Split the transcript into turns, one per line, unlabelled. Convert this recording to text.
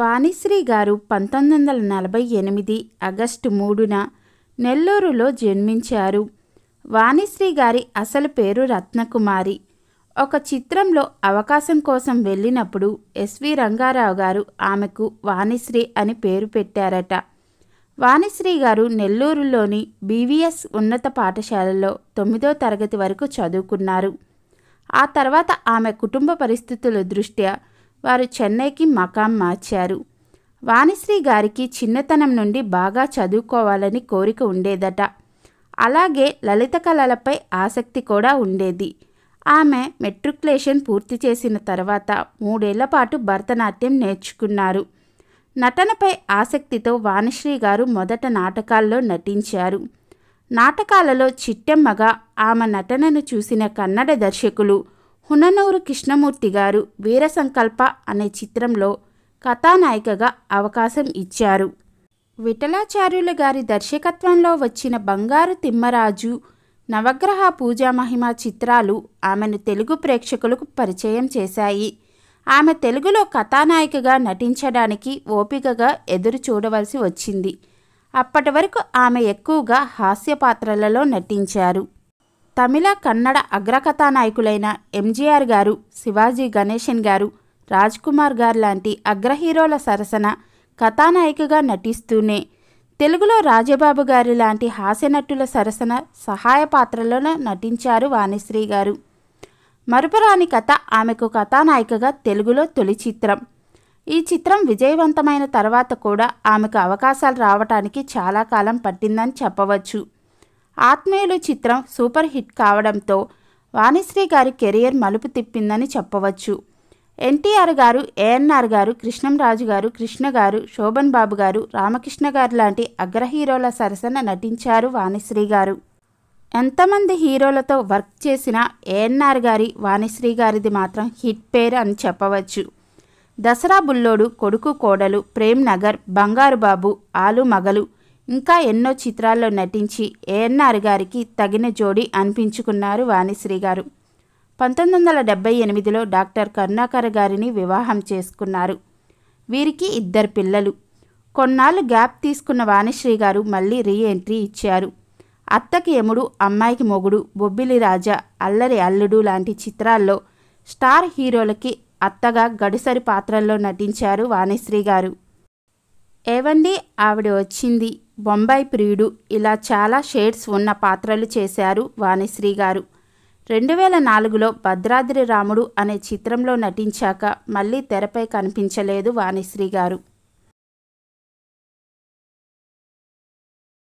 వాణిశ్రీ గారు పంతొమ్మిది వందల నలభై ఎనిమిది ఆగస్టు మూడున నెల్లూరులో జన్మించారు వాణిశ్రీ గారి అసలు పేరు రత్నకుమారి ఒక చిత్రంలో అవకాశం కోసం వెళ్ళినప్పుడు ఎస్వి రంగారావు గారు ఆమెకు వాణిశ్రీ అని పేరు పెట్టారట వాణిశ్రీ గారు నెల్లూరులోని బీవీఎస్ ఉన్నత పాఠశాలలో తొమ్మిదో తరగతి వరకు చదువుకున్నారు ఆ తర్వాత ఆమె కుటుంబ పరిస్థితుల దృష్ట్యా వారు చెన్నైకి మకాం మార్చారు వాణిశ్రీ గారికి చిన్నతనం నుండి బాగా చదువుకోవాలని కోరిక ఉండేదట అలాగే లలిత కళలపై ఆసక్తి కూడా ఉండేది ఆమె మెట్రికులేషన్ పూర్తి చేసిన తర్వాత మూడేళ్ల పాటు భరతనాట్యం నేర్చుకున్నారు నటనపై ఆసక్తితో వాణిశ్రీ గారు మొదట నాటకాల్లో నటించారు నాటకాలలో చిట్టెమ్మగా ఆమె నటనను చూసిన కన్నడ దర్శకులు హుననూరు కృష్ణమూర్తి గారు వీరసంకల్ప అనే చిత్రంలో కథానాయికగా అవకాశం ఇచ్చారు విఠలాచార్యుల గారి దర్శకత్వంలో వచ్చిన బంగారు తిమ్మరాజు నవగ్రహ పూజా మహిమ చిత్రాలు ఆమెను తెలుగు ప్రేక్షకులకు పరిచయం చేశాయి ఆమె తెలుగులో కథానాయికగా నటించడానికి ఓపికగా ఎదురు చూడవలసి వచ్చింది అప్పటి వరకు ఆమె ఎక్కువగా హాస్య పాత్రలలో నటించారు తమిళ కన్నడ అగ్రకథా నాయకులైన ఎంజీఆర్ గారు శివాజీ గణేశన్ గారు రాజ్ కుమార్ గారు లాంటి అగ్రహీరోల సరసన కథానాయికగా నటిస్తూనే తెలుగులో రాజబాబు గారి లాంటి హాస్యనటుల సరసన సహాయ పాత్రలోనే నటించారు వాణిశ్రీ గారు మరుపురాని కథ ఆమెకు కథానాయికగా తెలుగులో తొలి చిత్రం ఈ చిత్రం విజయవంతమైన తర్వాత కూడా ఆమెకు అవకాశాలు రావటానికి చాలా కాలం పట్టిందని చెప్పవచ్చు ఆత్మీయులు చిత్రం సూపర్ హిట్ కావడంతో వాణిశ్రీ గారి కెరియర్ మలుపు తిప్పిందని చెప్పవచ్చు ఎన్టీఆర్ గారు ఏఎన్ఆర్ గారు కృష్ణంరాజు గారు కృష్ణ గారు శోభన్ బాబు గారు రామకృష్ణ గారు లాంటి అగ్ర హీరోల సరసన నటించారు వాణిశ్రీ గారు ఎంతమంది హీరోలతో వర్క్ చేసిన ఏఎన్ఆర్ గారి వాణిశ్రీ గారిది మాత్రం హిట్ పేరు అని చెప్పవచ్చు దసరా బుల్లోడు కొడుకు కోడలు ప్రేమ్ నగర్ బంగారు బాబు ఆలు మగలు ఇంకా ఎన్నో చిత్రాల్లో నటించి ఏఎన్ఆర్ గారికి తగిన జోడి అనిపించుకున్నారు వాణిశ్రీ గారు పంతొమ్మిది వందల డెబ్బై ఎనిమిదిలో డాక్టర్ కరుణాకర్ గారిని వివాహం చేసుకున్నారు వీరికి ఇద్దరు పిల్లలు కొన్నాళ్ళు గ్యాప్ తీసుకున్న వాణిశ్రీ గారు మళ్ళీ రీ ఎంట్రీ ఇచ్చారు అత్తకి యముడు అమ్మాయికి మొగుడు బొబ్బిలి రాజా అల్లరి అల్లుడు లాంటి చిత్రాల్లో స్టార్ హీరోలకి అత్తగా గడిసరి పాత్రల్లో నటించారు వాణిశ్రీ గారు ఏవండి ఆవిడ వచ్చింది బొంబాయి ప్రియుడు ఇలా చాలా షేడ్స్ ఉన్న పాత్రలు చేశారు వాణిశ్రీ గారు రెండు వేల నాలుగులో భద్రాద్రి రాముడు అనే చిత్రంలో నటించాక మళ్ళీ తెరపై కనిపించలేదు వాణిశ్రీ గారు